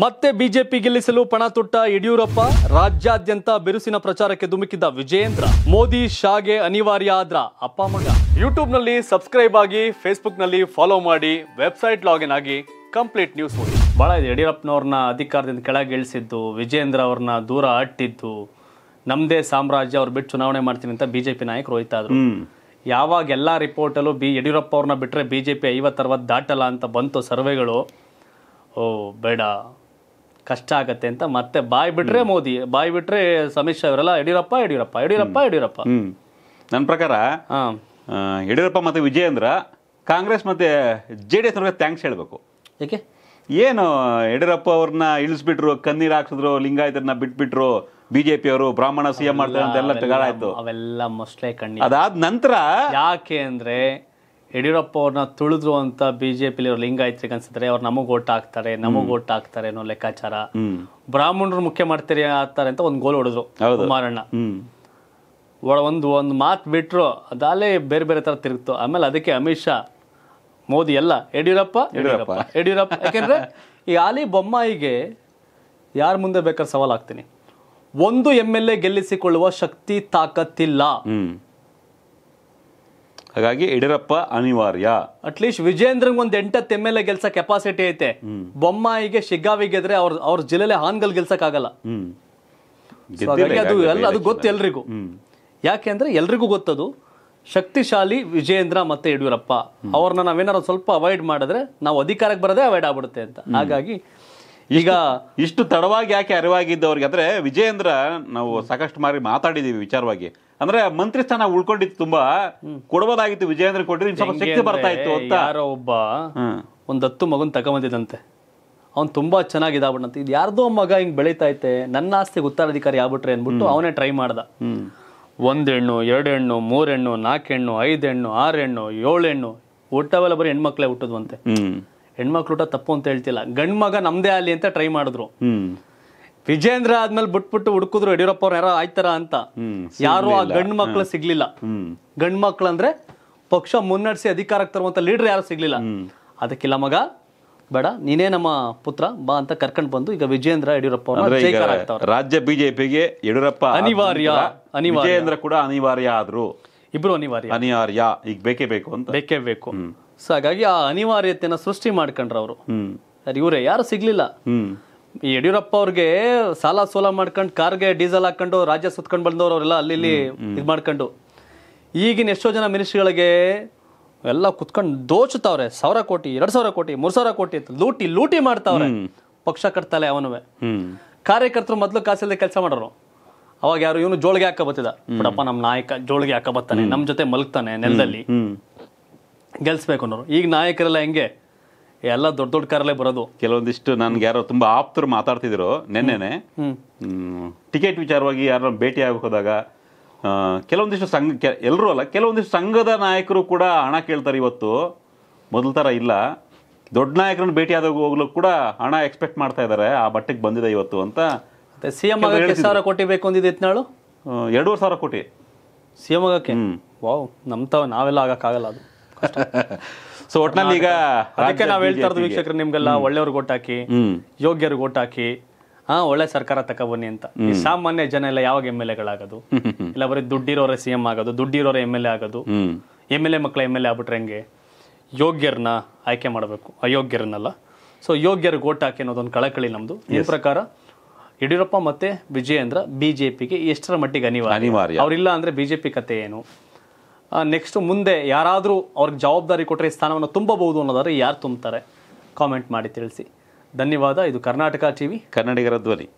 ಮತ್ತೆ ಬಿಜೆಪಿ ಗೆಲ್ಲಿಸಲು ಪಣ ತೊಟ್ಟ ಯಡಿಯೂರಪ್ಪ ರಾಜ್ಯಾದ್ಯಂತ ಬಿರುಸಿನ ಪ್ರಚಾರಕ್ಕೆ ಧುಮುಕಿದ್ದ ವಿಜಯೇಂದ್ರ ಮೋದಿ ಶಾಗೆ ಅನಿವಾರ್ಯ ಆದ್ರ ಅಪ್ಪ ಮಗ ಯೂಟ್ಯೂಬ್ ನಲ್ಲಿ ಸಬ್ಸ್ಕ್ರೈಬ್ ಆಗಿ ಫೇಸ್ಬುಕ್ ನಲ್ಲಿ ಫಾಲೋ ಮಾಡಿ ವೆಬ್ಸೈಟ್ ಲಾಗಿನ್ ಆಗಿ ಕಂಪ್ಲೀಟ್ ನ್ಯೂಸ್ ಓದಿ ಬಹಳ ಯಡಿಯೂರಪ್ಪನವ್ರನ್ನ ಅಧಿಕಾರದಿಂದ ಕೆಳಗೆ ಇಳಿಸಿದ್ದು ವಿಜಯೇಂದ್ರ ಅವ್ರನ್ನ ದೂರ ಅಟ್ಟಿದ್ದು ನಮ್ದೇ ಸಾಮ್ರಾಜ್ಯ ಅವ್ರು ಬಿಟ್ಟು ಚುನಾವಣೆ ಮಾಡ್ತೀನಿ ಅಂತ ಬಿಜೆಪಿ ನಾಯಕ ರೋಹಿತ್ ಆದ್ರು ಯಾವಾಗ ಎಲ್ಲಾ ರಿಪೋರ್ಟ್ ಅಲ್ಲೂ ಬಿ ಯಡಿಯೂರಪ್ಪ ಅವ್ರನ್ನ ಬಿಟ್ರೆ ಬಿಜೆಪಿ ಐವತ್ತರವತ್ತು ದಾಟಲ್ಲ ಅಂತ ಬಂತು ಸರ್ವೆಗಳು ಓ ಬೇಡ ಕಷ್ಟ ಆಗತ್ತೆ ಅಂತ ಮತ್ತೆ ಬಾಯ್ ಬಿಟ್ರೆ ಮೋದಿ ಬಾಯ್ ಬಿಟ್ರೆ ಶಾ ಅವರೆಲ್ಲ ಯಡಿಯೂರಪ್ಪ ಯಡಿಯೂರಪ್ಪ ಯಡಿಯೂರಪ್ಪ ಯಡಿಯೂರಪ್ಪ ನನ್ನ ಪ್ರಕಾರ ಯಡಿಯೂರಪ್ಪ ಮತ್ತೆ ವಿಜಯೇಂದ್ರ ಕಾಂಗ್ರೆಸ್ ಮತ್ತೆ ಜೆ ಡಿ ಎಸ್ ಅವ್ರಿಗೆ ಥ್ಯಾಂಕ್ಸ್ ಹೇಳಬೇಕು ಏಕೆ ಏನು ಯಡಿಯೂರಪ್ಪ ಅವ್ರನ್ನ ಇಳಿಸ್ಬಿಟ್ರು ಕಣ್ಣೀರು ಹಾಕ್ಸಿದ್ರು ಲಿಂಗಾಯತರನ್ನ ಬಿಟ್ಬಿಟ್ರು ಬಿಜೆಪಿ ಅವರು ಬ್ರಾಹ್ಮಣ ಸಿಎಂ ಮಾಡ್ತಾರೆ ಅಂತೆಲ್ಲ ಆಯ್ತು ಅವೆಲ್ಲ ಮೊಸ್ಲೆ ಕಣ್ಣಿ ಅದಾದ ನಂತರ ಯಾಕೆ ಅಂದ್ರೆ ಯಡಿಯೂರಪ್ಪ ಅವ್ರನ್ನ ತುಳಿದ್ರು ಅಂತ ಬಿಜೆಪಿಲಿ ಅವ್ರ ಲಿಂಗಾಯತ್ರಿಗೆ ಅನ್ಸಿದ್ರೆ ಅವ್ರು ನಮಗ್ ಓಟ್ ಹಾಕ್ತಾರೆ ನಮಗ್ ಓಟ್ ಹಾಕ್ತಾರೆ ಅನ್ನೋ ಲೆಕ್ಕಾಚಾರ ಬ್ರಾಹ್ಮಣರು ಮುಖ್ಯ ಮಾಡ್ತೀರಿ ಆಗ್ತಾರೆ ಅಂತ ಒಂದು ಗೋಲ್ ಹೊಡೆದ್ರು ಕುಮಾರಣ್ಣ ಒಳ ಒಂದು ಒಂದು ಮಾತು ಬಿಟ್ರು ಅದಾಲೇ ಬೇರೆ ಬೇರೆ ತರ ತಿರುಗ್ತು ಆಮೇಲೆ ಅದಕ್ಕೆ ಅಮಿತ್ ಶಾ ಮೋದಿ ಎಲ್ಲ ಯಡಿಯೂರಪ್ಪ ಯಡಿಯೂರಪ್ಪ ಯಡಿಯೂರಪ್ಪ ಯಾಕೆಂದ್ರೆ ಈ ಆಲಿ ಬೊಮ್ಮಾಯಿಗೆ ಯಾರ ಮುಂದೆ ಬೇಕಾದ್ರೆ ಹಾಕ್ತೀನಿ ಒಂದು ಎಂ ಎಲ್ ಎ ಗೆಲ್ಲಿಸಿಕೊಳ್ಳುವ ಶಕ್ತಿ ತಾಕತ್ತಿಲ್ಲ ಹಾಗಾಗಿ ಯಡಿಯೂರಪ್ಪ ಅನಿವಾರ್ಯ ಅಟ್ಲೀಸ್ಟ್ ವಿಜೇಂದ್ರಂಗೆ ಒಂದು ಎಂಟತ್ತು ಎಮ್ ಎಲ್ ಎ ಗೆಲ್ಸ ಕೆಪಾಸಿಟಿ ಐತೆ ಬೊಮ್ಮಾಯಿಗೆ ಶಿಗ್ಗಾವಿ ಗೆದ್ರೆ ಅವ್ರ ಅವ್ರ ಜಿಲ್ಲೆಲೆ ಹಾನ್ಗಲ್ ಗೆಲ್ಸಕ್ಕಾಗಲ್ಲ ಅದು ಎಲ್ಲ ಅದು ಗೊತ್ತು ಎಲ್ರಿಗೂ ಯಾಕೆಂದ್ರೆ ಎಲ್ರಿಗೂ ಗೊತ್ತದು ಶಕ್ತಿಶಾಲಿ ವಿಜೇಂದ್ರ ಮತ್ತೆ ಯಡಿಯೂರಪ್ಪ ಅವ್ರನ್ನ ನಾವೇನಾರ ಸ್ವಲ್ಪ ಅವಾಯ್ಡ್ ಮಾಡಿದ್ರೆ ನಾವು ಅಧಿಕಾರಕ್ಕೆ ಬರೋದೇ ಅವಾಯ್ಡ್ ಆಗ್ಬಿಡುತ್ತೆ ಅಂತ ಹಾಗಾಗಿ ಈಗ ಇಷ್ಟು ತಡವಾಗಿ ಯಾಕೆ ಅರಿವಾಗಿದ್ದವ್ರಿಗೆ ಅಂದರೆ ವಿಜಯೇಂದ್ರ ನಾವು ಸಾಕಷ್ಟು ಮಾರಿ ಮಾತಾಡಿದ್ದೀವಿ ವಿಚಾರವಾಗಿ ಅಂದ್ರೆ ಮಂತ್ರಿ ಸ್ಥಾನ ಉಳ್ಕೊಂಡಿತ್ತು ತುಂಬಾ ಕೊಡಬಹುದಾಗಿತ್ತು ವಿಜಯೇಂದ್ರ ಕೊಟ್ಟರೆ ಸ್ವಲ್ಪ ಶಕ್ತಿ ಬರ್ತಾ ಇತ್ತು ಅಂತ ಯಾರೋ ಒಬ್ಬ ಒಂದು ಹತ್ತು ಮಗನ್ ಬಂದಿದಂತೆ ಅವ್ನು ತುಂಬಾ ಚೆನ್ನಾಗಿ ಇದು ಯಾರ್ದೋ ಮಗ ಹಿಂಗೆ ಬೆಳೀತಾ ಐತೆ ನನ್ನ ಆಸ್ತಿಗೆ ಉತ್ತರಾಧಿಕಾರಿ ಆಗ್ಬಿಟ್ರೆ ಅಂದ್ಬಿಟ್ಟು ಅವನೇ ಟ್ರೈ ಮಾಡ್ದ ಒಂದು ಹೆಣ್ಣು ಎರಡು ಹೆಣ್ಣು ಮೂರು ಹೆಣ್ಣು ನಾಲ್ಕು ಹೆಣ್ಣು ಐದು ಹೆಣ್ಣು ಆರು ಹೆಣ್ಣು ಏಳು ಹೆಣ್ಣು ಹುಟ್ಟವೆಲ್ಲ ಬರೀ ಹೆಣ್ಮಕ್ಳೆ ಹುಟ್ಟದ್ವಂತೆ ಹೆಣ್ಮಕ್ಳೂಟ ತಪ್ಪು ಅಂತ ಹೇಳ್ತಿಲ್ಲ ಗಂಡ್ ಮಗ ನಮ್ದೇ ಅಲ್ಲಿ ಅಂತ ಟ್ರೈ ಮಾಡಿದ್ರು ವಿಜೇಂದ್ರ ಆದ್ಮೇಲೆ ಬಿಟ್ಬಿಟ್ಟು ಹುಡುಕಿದ್ರು ಯಡಿಯೂರಪ್ಪ ಅವ್ರ ಯಾರೋ ಆಯ್ತಾರ ಅಂತ ಯಾರು ಆ ಗಂಡ್ ಮಕ್ಳು ಸಿಗ್ಲಿಲ್ಲ ಹ್ಮ್ ಮಕ್ಳು ಅಂದ್ರೆ ಪಕ್ಷ ಮುನ್ನಡೆಸಿ ಅಧಿಕಾರಕ್ಕೆ ತರುವಂತ ಲೀಡರ್ ಯಾರು ಸಿಗ್ಲಿಲ್ಲ ಅದಕ್ಕಿಲ್ಲ ಮಗ ಬೇಡ ನೀನೇ ನಮ್ಮ ಪುತ್ರ ಬಾ ಅಂತ ಕರ್ಕೊಂಡು ಬಂದು ಈಗ ವಿಜೇಂದ್ರ ಯಡಿಯೂರಪ್ಪ ರಾಜ್ಯ ಬಿಜೆಪಿಗೆ ಯಡಿಯೂರಪ್ಪ ಅನಿವಾರ್ಯ ಅನಿವಾರ್ಯ ಕೂಡ ಅನಿವಾರ್ಯ ಆದ್ರು ಇಬ್ರು ಅನಿವಾರ್ಯ ಅನಿವಾರ್ಯ ಈಗ ಬೇಕೇ ಬೇಕು ಅಂತ ಬೇಕೇ ಬೇಕು ಸೊ ಹಾಗಾಗಿ ಆ ಅನಿವಾರ್ಯತೆಯನ್ನು ಸೃಷ್ಟಿ ಮಾಡ್ಕೊಂಡ್ರ ಅವರು ಇವರೇ ಯಾರು ಸಿಗ್ಲಿಲ್ಲ ಯಡಿಯೂರಪ್ಪ ಅವ್ರಿಗೆ ಸಾಲ ಸೋಲ ಮಾಡ್ಕೊಂಡು ಕಾರ್ಗೆ ಡೀಸೆಲ್ ಹಾಕೊಂಡು ರಾಜ್ಯ ಸುತ್ಕೊಂಡು ಬಂದವರು ಅವರೆಲ್ಲ ಅಲ್ಲಿ ಇಲ್ಲಿ ಇದು ಮಾಡ್ಕೊಂಡು ಈಗಿನ ಎಷ್ಟೋ ಜನ ಮಿನಿಸ್ಟ್ರಿಗಳಿಗೆ ಎಲ್ಲ ಕುತ್ಕೊಂಡು ದೋಚುತ್ತವ್ರೆ ಸಾವಿರ ಕೋಟಿ ಎರಡು ಸಾವಿರ ಕೋಟಿ ಮೂರು ಸಾವಿರ ಕೋಟಿ ಲೂಟಿ ಲೂಟಿ ಮಾಡ್ತಾವ್ರೆ ಪಕ್ಷ ಕಟ್ತಾಳೆ ಅವನುವೆ ಕಾರ್ಯಕರ್ತರು ಮೊದಲು ಕಾಸಿಲ್ಲದೆ ಕೆಲಸ ಮಾಡೋರು ಅವಾಗ ಯಾರು ಇವನು ಜೋಳಿಗೆ ಹಾಕ ಬತ್ತಿದ ಬಿಡಪ್ಪ ನಮ್ಮ ನಾಯಕ ಜೋಳಿಗೆ ಹಾಕ ಬತ್ತಾನೆ ನಮ್ಮ ಜೊತೆ ಮಲಗ್ತಾನೆ ನೆಲದಲ್ಲಿ ಗೆಲ್ಸ್ಬೇಕು ಅನ್ನೋರು ಈಗ ನಾಯಕರೆಲ್ಲ ಹೆಂಗೆ ಎಲ್ಲ ದೊಡ್ಡ ದೊಡ್ಡ ಕಾರಲ್ಲೇ ಬರೋದು ಕೆಲವೊಂದಿಷ್ಟು ನನ್ಗೆ ಯಾರೋ ತುಂಬಾ ಆಪ್ತರು ಮಾತಾಡ್ತಿದ್ರು ನಿನ್ನೆನೆ ಟಿಕೆಟ್ ವಿಚಾರವಾಗಿ ಯಾರು ಭೇಟಿ ಹೋದಾಗ ಕೆಲವೊಂದಿಷ್ಟು ಸಂಘ ಎಲ್ಲರೂ ಅಲ್ಲ ಕೆಲವೊಂದಿಷ್ಟು ಸಂಘದ ನಾಯಕರು ಕೂಡ ಹಣ ಕೇಳ್ತಾರೆ ಇವತ್ತು ಮೊದಲ ಥರ ಇಲ್ಲ ದೊಡ್ಡ ನಾಯಕರನ್ನ ಭೇಟಿ ಆದಾಗ ಹೋಗ್ಲು ಕೂಡ ಹಣ ಎಕ್ಸ್ಪೆಕ್ಟ್ ಮಾಡ್ತಾ ಇದ್ದಾರೆ ಆ ಬಟ್ಟೆಗೆ ಬಂದಿದೆ ಇವತ್ತು ಅಂತ ಸಿ ಎಂ ಸಾವಿರ ಕೋಟಿ ಬೇಕು ಅಂದಿದ್ದು ಎತ್ನಾಳು ಎರಡೂವರೆ ಸಾವಿರ ಕೋಟಿ ಸಿ ಎಂ ಆಗಕ್ಕೆ ವಾವ್ ತಾವ ನಾವೆಲ್ಲ ಆಗಕ್ಕಾಗಲ್ಲ ಅದು ಸೊ ಒಟ್ನಲ್ಲಿ ಈಗ ಅದಕ್ಕೆ ನಾವು ಹೇಳ್ತಾ ಇರೋದು ವೀಕ್ಷಕರು ನಿಮ್ಗೆಲ್ಲ ಒಳ್ಳೆಯವ್ರಿಗೆ ಹಾಕಿ ಯೋಗ್ಯರಿಗೆ ಹಾಕಿ ಹಾ ಒಳ್ಳೆ ಸರ್ಕಾರ ಬನ್ನಿ ಅಂತ ಸಾಮಾನ್ಯ ಜನ ಎಲ್ಲ ಯಾವಾಗ ಎಂ ಎಲ್ ಎಗಳಾಗೋದು ಇಲ್ಲ ಬರೀ ದುಡ್ಡಿರೋರೆ ಸಿ ಎಂ ಆಗೋದು ದುಡ್ಡಿರೋರೆ ಎಮ್ ಎಲ್ ಎ ಆಗೋದು ಎಮ್ ಎಲ್ ಎ ಮಕ್ಕಳ ಎಮ್ ಎಲ್ ಎ ಆಗ್ಬಿಟ್ರೆ ಹೆಂಗೆ ಯೋಗ್ಯರನ್ನ ಆಯ್ಕೆ ಮಾಡಬೇಕು ಅಯೋಗ್ಯರನ್ನಲ್ಲ ಸೊ ಯೋಗ್ಯರಿಗೆ ಓಟ್ ಹಾಕಿ ಅನ್ನೋದೊಂದು ಕಳಕಳಿ ನಮ್ದು ಈ ಪ್ರಕಾರ ಯಡಿಯೂರಪ್ಪ ಮತ್ತೆ ವಿಜಯೇಂದ್ರ ಬಿಜೆಪಿಗೆ ಎಷ್ಟರ ಮಟ್ಟಿಗೆ ಅನಿವಾರ್ಯ ಅವರಿಲ್ಲ ಅಂದ್ರೆ ಬಿಜೆಪಿ ಕತೆ ಏನು ನೆಕ್ಸ್ಟ್ ಮುಂದೆ ಯಾರಾದರೂ ಅವ್ರಿಗೆ ಜವಾಬ್ದಾರಿ ಕೊಟ್ಟರೆ ಈ ಸ್ಥಾನವನ್ನು ತುಂಬಬಹುದು ಅನ್ನೋದಾದ್ರೆ ಯಾರು ತುಂಬ್ತಾರೆ ಕಾಮೆಂಟ್ ಮಾಡಿ ತಿಳಿಸಿ ಧನ್ಯವಾದ ಇದು ಕರ್ನಾಟಕ ಟಿ ವಿ ಕನ್ನಡಿಗರ ಧ್ವನಿ